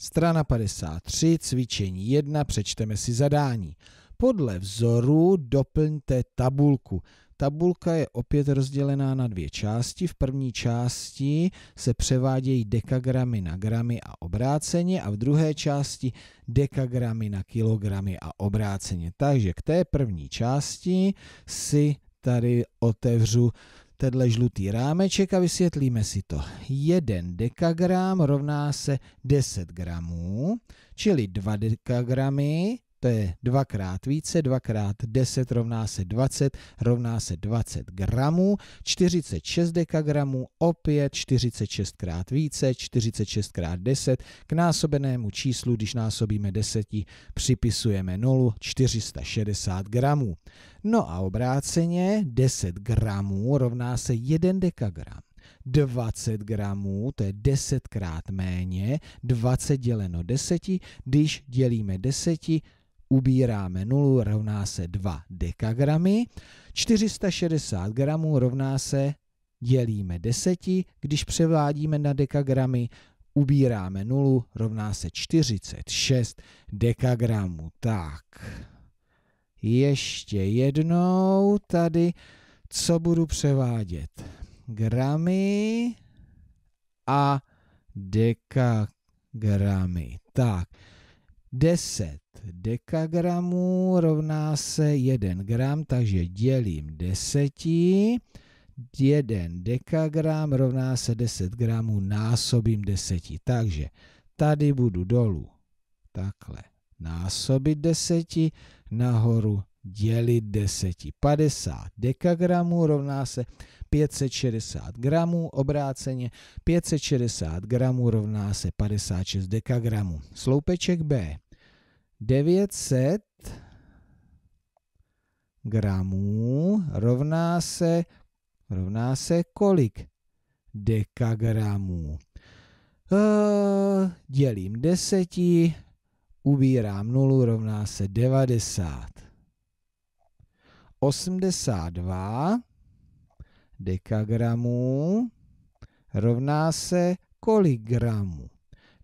Strana 53, cvičení 1, přečteme si zadání. Podle vzoru doplňte tabulku. Tabulka je opět rozdělená na dvě části. V první části se převádějí dekagramy na gramy a obráceně a v druhé části dekagramy na kilogramy a obráceně. Takže k té první části si tady otevřu tenhle žlutý rámeček a vysvětlíme si to. 1 dekagram rovná se 10 gramů, čili 2 dekagramy to je dvakrát více, dvakrát 10 rovná se 20, rovná se 20 gramů, 46 dekagramů, opět 46 krát více, 46 krát 10, k násobenému číslu, když násobíme 10, připisujeme 0, 460 gramů. No a obráceně 10 gramů rovná se 1 dekagram. 20 gramů, to je 10 krát méně, 20 děleno 10, když dělíme 10, ubíráme 0 rovná se 2 dekagramy. 460 gramů rovná se dělíme 10, když převádíme na dekagramy, ubíráme 0 rovná se 46 dekagramů. Tak, ještě jednou tady, co budu převádět? Gramy a dekagramy. Tak, 10 dekagramů rovná se 1 gram, takže dělím 10. 1 dekagram rovná se 10 gramů násobím 10. Takže tady budu dolů takhle násobit 10, nahoru dělit 10. 50 dekagramů rovná se 560 gramů obráceně. 560 gramů rovná se 56 dekagramů. Sloupeček B. 900 gramů rovná se, rovná se kolik dekagramů. E, dělím deseti, ubírám nulu, rovná se 90. 82 dekagramů rovná se kolik gramů?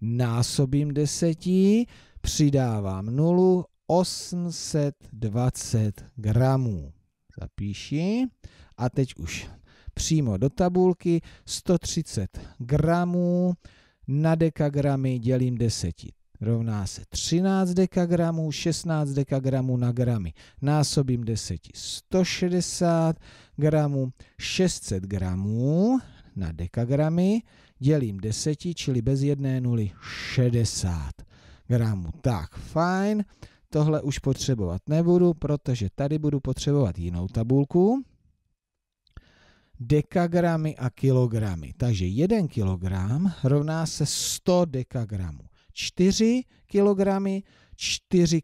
Násobím deseti, přidávám nulu, 820 gramů. Zapíši. A teď už přímo do tabulky 130 gramů na dekagramy dělím deseti rovná se 13 dekagramů, 16 dekagramů na gramy. Násobím 10 160 gramů, 600 gramů na dekagramy, dělím 10, čili bez jedné nuly 60 gramů. Tak, fajn, tohle už potřebovat nebudu, protože tady budu potřebovat jinou tabulku. Dekagramy a kilogramy. Takže 1 kilogram rovná se 100 dekagramů. 4 kg,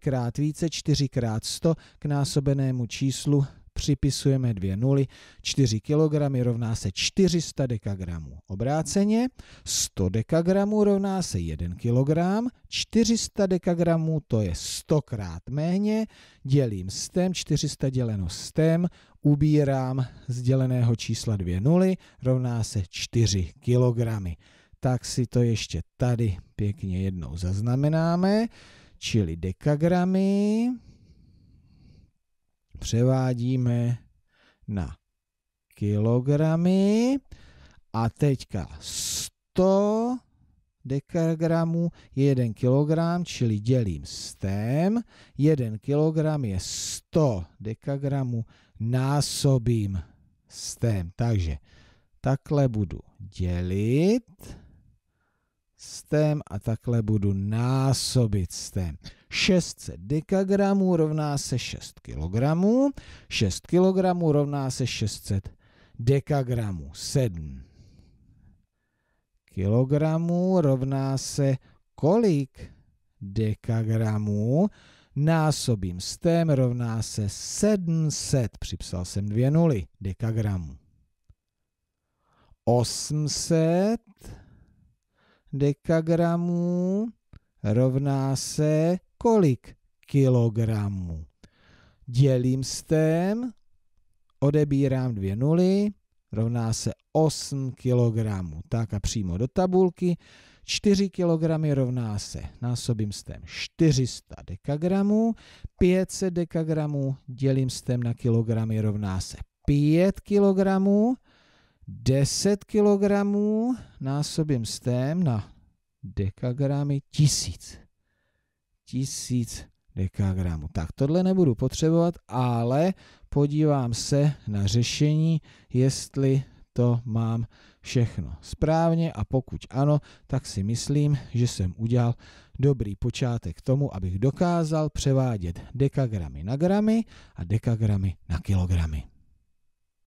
krát více, 4krát 100 k násobenému číslu připisujeme dvě nuly, 4 kg rovná se 400 dekagramů. Obráceně 100 dekagramů rovná se 1 kg, 400 dekagramů to je 100 krát méně, dělím stem, 400 děleno stem, ubírám z děleného čísla dvě nuly, rovná se 4 kilogramy tak si to ještě tady pěkně jednou zaznamenáme, čili dekagramy převádíme na kilogramy a teďka 100 dekagramů je 1 kilogram, čili dělím tém. 1 kilogram je 100 dekagramů, násobím tém. Takže takhle budu dělit stem a takhle budu násobit stem. 600 dekagramů rovná se 6 kg, 6 kg rovná se 600 dekagramů, 7 kilogramů rovná se kolik dekagramů, násobím stem rovná se 700, připsal jsem dvě nuly, dekagramů. 800 dekagramů rovná se kolik kilogramů. Dělím s tém, odebírám dvě nuly, rovná se 8 kilogramů. Tak a přímo do tabulky. 4 kg rovná se, násobím s tém 400 dekagramů, 500 dekagramů dělím s tém na kilogramy rovná se 5 kilogramů, 10 kg násobím s tém na dekagramy tisíc. Tisíc dekagramů. Tak tohle nebudu potřebovat, ale podívám se na řešení, jestli to mám všechno správně a pokud ano, tak si myslím, že jsem udělal dobrý počátek k tomu, abych dokázal převádět dekagramy na gramy a dekagramy na kilogramy.